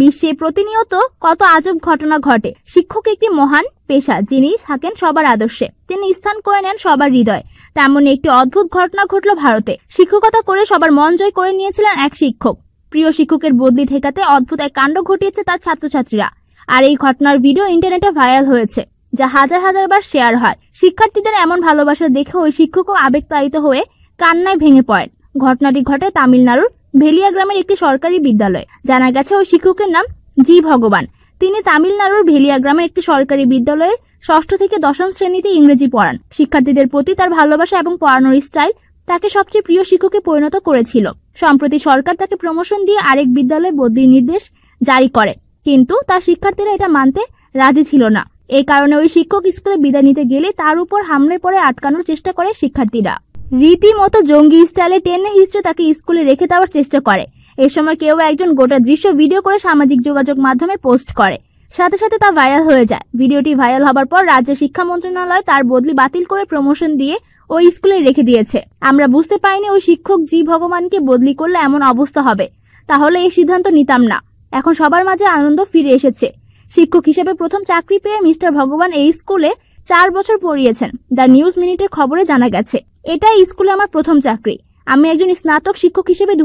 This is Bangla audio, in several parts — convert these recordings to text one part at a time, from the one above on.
বিশ্বে প্রতিনিয়ত কত আজব ঘটনা ঘটে শিক্ষক একটি মহান পেশা যিনি থাকেন সবার আদর্শে তিনি স্থান করে নেন সবার হৃদয় তেমন একটি অদ্ভুত ঘটনা ঘটল ভারতে শিক্ষকতা করে সবার মন জয় করে নিয়েছিলেন এক শিক্ষক প্রিয় শিক্ষকের বদলি ঠেকাতে অদ্ভুত এক কাণ্ড ঘটিয়েছে তার ছাত্রছাত্রীরা আর এই ঘটনার ভিডিও ইন্টারনেটে ভাইরাল হয়েছে যা হাজার হাজার বার শেয়ার হয় শিক্ষার্থীদের এমন ভালোবাসা দেখে ওই শিক্ষকও আবেগতায়িত হয়ে কান্নায় ভেঙে পড়েন ঘটনাটি ঘটে তামিলনাড়ুর ভেলিয়া গ্রামের একটি সরকারি বিদ্যালয় জানা গেছে ওই শিক্ষকের নাম জি ভগবান তিনি তামিলনাড়ুর ভেলিয়া গ্রামের একটি সরকারি বিদ্যালয়ে ষষ্ঠ থেকে দশম শ্রেণীতে ইংরেজি পড়ান শিক্ষার্থীদের প্রতি তার ভালোবাসা এবং পড়ানোর স্টাইল তাকে সবচেয়ে প্রিয় শিক্ষকে পরিণত করেছিল সম্প্রতি সরকার তাকে প্রমোশন দিয়ে আরেক বিদ্যালয়ে বদলির নির্দেশ জারি করে কিন্তু তার শিক্ষার্থীরা এটা মানতে রাজি ছিল না এই কারণে ওই শিক্ষক স্কুলে বিদায় নিতে গেলে তার উপর হামলে পরে আটকানোর চেষ্টা করে শিক্ষার্থীরা রীতিমতো জঙ্গি স্টাইলে টেনে হিস্ট্রে তাকে স্কুলে রেখে দেওয়ার চেষ্টা করে এ সময় কেউ একজন গোটা দৃশ্য ভিডিও করে সামাজিক যোগাযোগ মাধ্যমে পোস্ট করে সাথে সাথে তা ভাইরাল হয়ে যায় ভিডিওটি ভাইরাল হবার পর রাজ্য শিক্ষা মন্ত্রণালয় তার বদলি বাতিল করে প্রমোশন দিয়ে ওই স্কুলে রেখে দিয়েছে আমরা বুঝতে পারিনি ওই শিক্ষক জি ভগবানকে বদলি করলে এমন অবস্থা হবে তাহলে এই সিদ্ধান্ত নিতাম না এখন সবার মাঝে আনন্দ ফিরে এসেছে শিক্ষক হিসেবে প্রথম চাকরি পেয়ে মিস্টার ভগবান এই স্কুলে চার বছর পড়িয়েছেন দ্য নিউজ মিনিটের খবরে জানা গেছে এটাই স্কুলে আমার প্রথম চাকরি আমি একজন স্নাতক শিক্ষক হিসেবে দু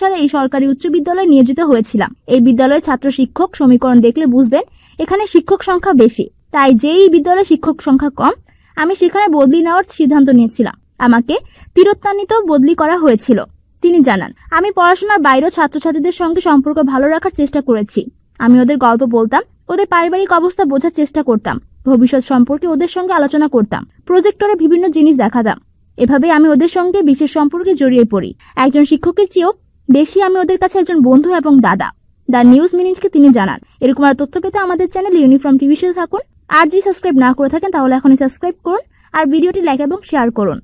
সালে এই সরকারি উচ্চ বিদ্যালয়ে নিয়োজিত হয়েছিলাম এই বিদ্যালয়ের ছাত্র শিক্ষক সমীকরণ দেখলে বুঝবেন এখানে শিক্ষক সংখ্যা বেশি তাই যেই বিদ্যালয়ে শিক্ষক সংখ্যা কম আমি সেখানে বদলি নেওয়ার সিদ্ধান্ত নিয়েছিলাম আমাকে তিরোত্তান্বিত বদলি করা হয়েছিল তিনি জানান আমি পড়াশোনার বাইরেও ছাত্রছাত্রীদের সঙ্গে সম্পর্ক ভালো রাখার চেষ্টা করেছি আমি ওদের গল্প বলতাম ওদের পারিবারিক অবস্থা বোঝার চেষ্টা করতাম ভবিষ্যৎ সম্পর্কে ওদের সঙ্গে আলোচনা করতাম প্রজেক্টরে বিভিন্ন জিনিস দেখাতাম এভাবে আমি ওদের সঙ্গে বিশেষ সম্পর্কে জড়িয়ে পড়ি একজন শিক্ষকের চেয়েও বেশি আমি ওদের কাছে একজন বন্ধু এবং দাদা দ্য নিউজ মিনিটকে তিনি জানান এরকম আর তথ্য পেতে আমাদের চ্যানেল ইউনিফর্ম টিভি শুধু থাকুন আর যদি সাবস্ক্রাইব না করে থাকেন তাহলে এখনই সাবস্ক্রাইব করুন আর ভিডিওটি লাইক এবং শেয়ার করুন